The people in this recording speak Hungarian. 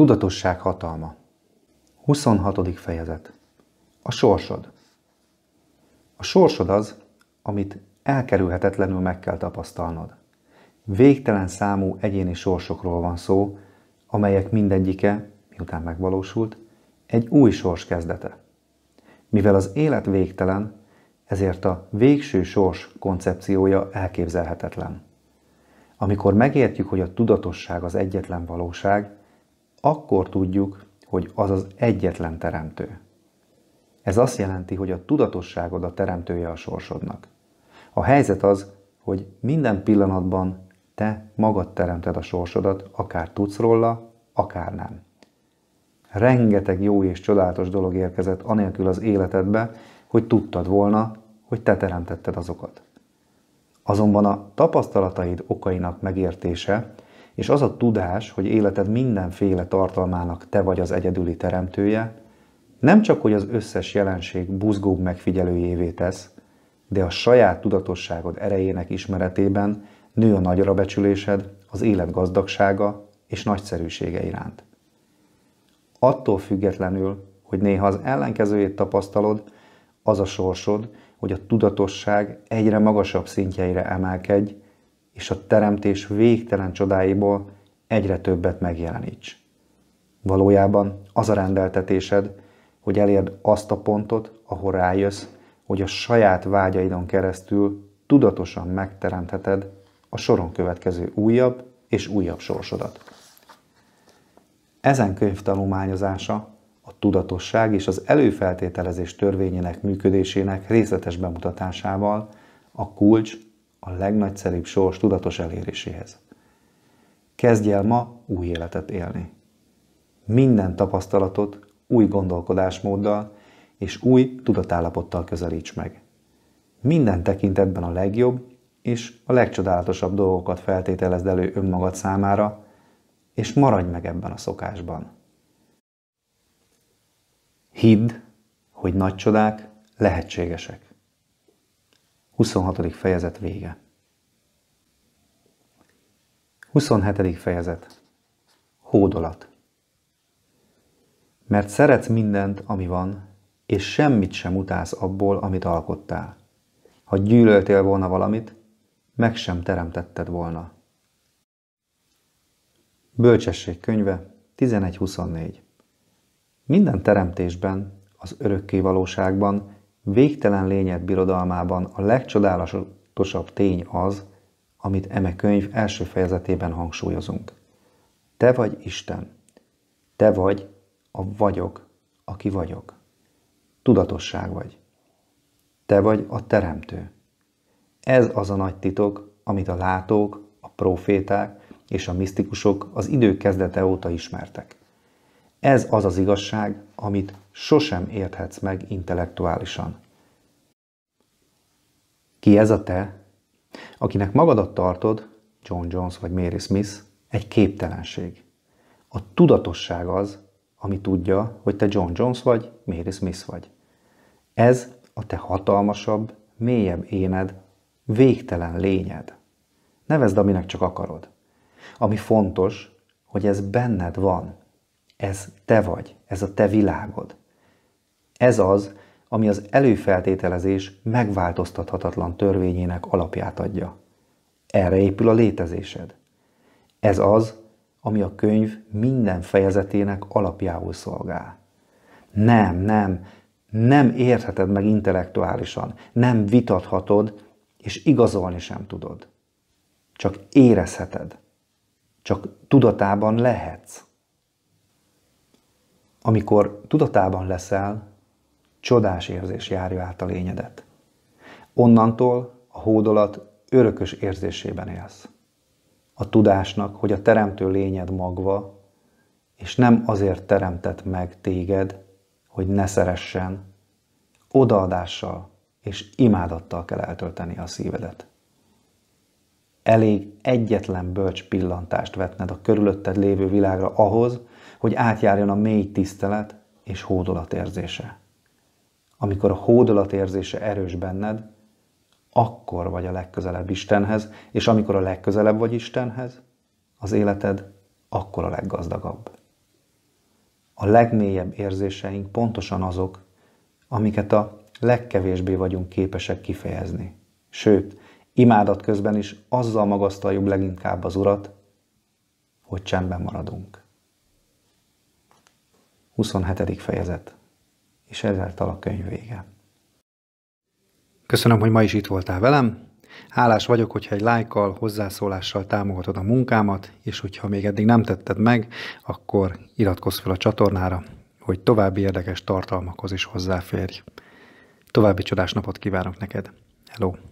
Tudatosság hatalma. 26. fejezet. A sorsod. A sorsod az, amit elkerülhetetlenül meg kell tapasztalnod. Végtelen számú egyéni sorsokról van szó, amelyek mindegyike, miután megvalósult, egy új sors kezdete. Mivel az élet végtelen, ezért a végső sors koncepciója elképzelhetetlen. Amikor megértjük, hogy a tudatosság az egyetlen valóság, akkor tudjuk, hogy az az egyetlen teremtő. Ez azt jelenti, hogy a tudatosságod a teremtője a sorsodnak. A helyzet az, hogy minden pillanatban te magad teremted a sorsodat, akár tudsz róla, akár nem. Rengeteg jó és csodálatos dolog érkezett anélkül az életedbe, hogy tudtad volna, hogy te teremtetted azokat. Azonban a tapasztalataid okainak megértése és az a tudás, hogy életed mindenféle tartalmának te vagy az egyedüli teremtője, nem csak, hogy az összes jelenség buzgóbb megfigyelőjévé tesz, de a saját tudatosságod erejének ismeretében nő a nagyra becsülésed, az élet gazdagsága és nagyszerűsége iránt. Attól függetlenül, hogy néha az ellenkezőjét tapasztalod, az a sorsod, hogy a tudatosság egyre magasabb szintjeire emelkedj, és a teremtés végtelen csodáiból egyre többet megjeleníts. Valójában az a rendeltetésed, hogy elérd azt a pontot, ahol rájössz, hogy a saját vágyaidon keresztül tudatosan megteremtheted a soron következő újabb és újabb sorsodat. Ezen könyv tanulmányozása a tudatosság és az előfeltételezés törvényének működésének részletes bemutatásával a kulcs a legnagyszerűbb sors tudatos eléréséhez. Kezdj el ma új életet élni. Minden tapasztalatot új gondolkodásmóddal és új tudatállapottal közelíts meg. Minden tekintetben a legjobb és a legcsodálatosabb dolgokat feltételezd elő önmagad számára, és maradj meg ebben a szokásban. Hidd, hogy nagy csodák lehetségesek. 26. fejezet vége. 27. fejezet. Hódolat. Mert szeretsz mindent, ami van, és semmit sem utálsz abból, amit alkottál. Ha gyűlöltél volna valamit, meg sem teremtetted volna. Bölcsesség könyve 11.24 Minden teremtésben, az örökké valóságban végtelen lények birodalmában a legcsodálatosabb tény az, amit eme könyv első fejezetében hangsúlyozunk. Te vagy Isten. Te vagy a vagyok, aki vagyok. Tudatosság vagy. Te vagy a teremtő. Ez az a nagy titok, amit a látók, a proféták és a misztikusok az idő kezdete óta ismertek. Ez az az igazság, amit sosem érthetsz meg intellektuálisan. Ki ez a te, akinek magadat tartod, John Jones vagy Mary Smith, egy képtelenség. A tudatosság az, ami tudja, hogy te John Jones vagy, Mary Smith vagy. Ez a te hatalmasabb, mélyebb éned, végtelen lényed. Nevezd, aminek csak akarod. Ami fontos, hogy ez benned van. Ez te vagy, ez a te világod. Ez az, ami az előfeltételezés megváltoztathatatlan törvényének alapját adja. Erre épül a létezésed. Ez az, ami a könyv minden fejezetének alapjául szolgál. Nem, nem, nem értheted meg intellektuálisan, nem vitathatod, és igazolni sem tudod. Csak érezheted, csak tudatában lehetsz. Amikor tudatában leszel, csodás érzés járja át a lényedet. Onnantól a hódolat örökös érzésében élsz. A tudásnak, hogy a teremtő lényed magva, és nem azért teremtett meg téged, hogy ne szeressen, odaadással és imádattal kell eltölteni a szívedet. Elég egyetlen bölcs pillantást vetned a körülötted lévő világra ahhoz, hogy átjárjon a mély tisztelet és hódolat érzése. Amikor a hódolat érzése erős benned, akkor vagy a legközelebb Istenhez, és amikor a legközelebb vagy Istenhez, az életed akkor a leggazdagabb. A legmélyebb érzéseink pontosan azok, amiket a legkevésbé vagyunk képesek kifejezni. Sőt, imádat közben is azzal magasztaljuk leginkább az Urat, hogy csendben maradunk. 27. fejezet, és tal a könyv vége. Köszönöm, hogy ma is itt voltál velem. Hálás vagyok, hogyha egy lájkkal, hozzászólással támogatod a munkámat, és hogyha még eddig nem tetted meg, akkor iratkozz fel a csatornára, hogy további érdekes tartalmakhoz is hozzáférj. További csodás napot kívánok neked. Hello!